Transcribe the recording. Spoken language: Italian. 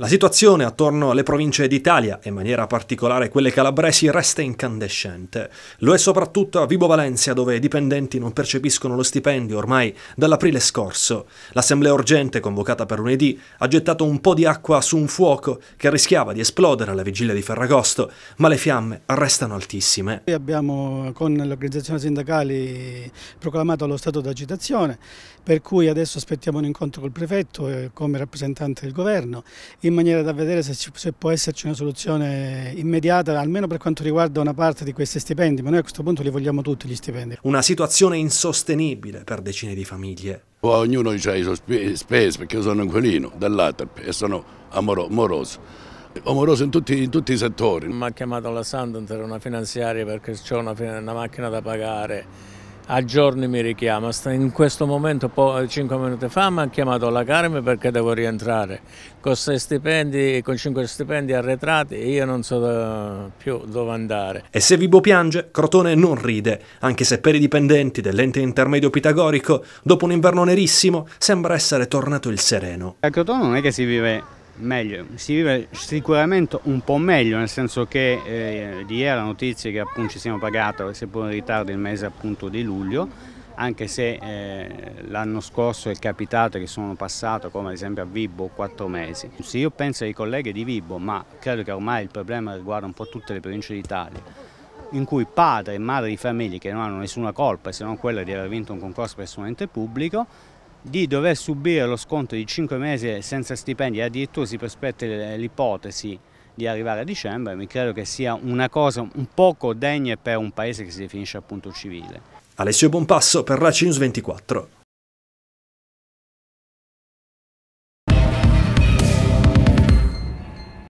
La situazione attorno alle province d'Italia, e in maniera particolare quelle calabresi, resta incandescente. Lo è soprattutto a Vibo Valencia, dove i dipendenti non percepiscono lo stipendio ormai dall'aprile scorso. L'assemblea urgente, convocata per lunedì, ha gettato un po' di acqua su un fuoco che rischiava di esplodere alla vigilia di Ferragosto, ma le fiamme restano altissime. Noi abbiamo con le organizzazioni sindacali proclamato lo stato d'agitazione, per cui adesso aspettiamo un incontro col prefetto come rappresentante del governo in maniera da vedere se, ci, se, può esserci una soluzione immediata, almeno per quanto riguarda una parte di questi stipendi, ma noi a questo punto li vogliamo tutti gli stipendi. Una situazione insostenibile per decine di famiglie. Ognuno ha i suoi spese perché io sono inquilino dell'Aterp e sono amoroso amoroso in tutti, in tutti, i settori. Mi ha chiamato la Santander una finanziaria perché ho una, una macchina da pagare a giorni mi richiama, in questo momento, 5 minuti fa, mi ha chiamato la Carme perché devo rientrare, con, sei stipendi, con 5 stipendi arretrati io non so più dove andare. E se Vibo piange, Crotone non ride, anche se per i dipendenti dell'ente intermedio pitagorico, dopo un inverno nerissimo, sembra essere tornato il sereno. A Crotone non è che si vive meglio, si vive sicuramente un po' meglio, nel senso che eh, di ieri la notizia che appunto ci siamo pagati, seppur in ritardo, il mese appunto di luglio, anche se eh, l'anno scorso è capitato che sono passato, come ad esempio a Vibo, quattro mesi. Se io penso ai colleghi di Vibo, ma credo che ormai il problema riguarda un po' tutte le province d'Italia, in cui padre e madre di famiglie che non hanno nessuna colpa se non quella di aver vinto un concorso per studente pubblico di dover subire lo sconto di 5 mesi senza stipendi, addirittura si prospetta l'ipotesi di arrivare a dicembre, mi credo che sia una cosa un poco degna per un paese che si definisce appunto civile. Alessio Bonpasso per Racing News 24.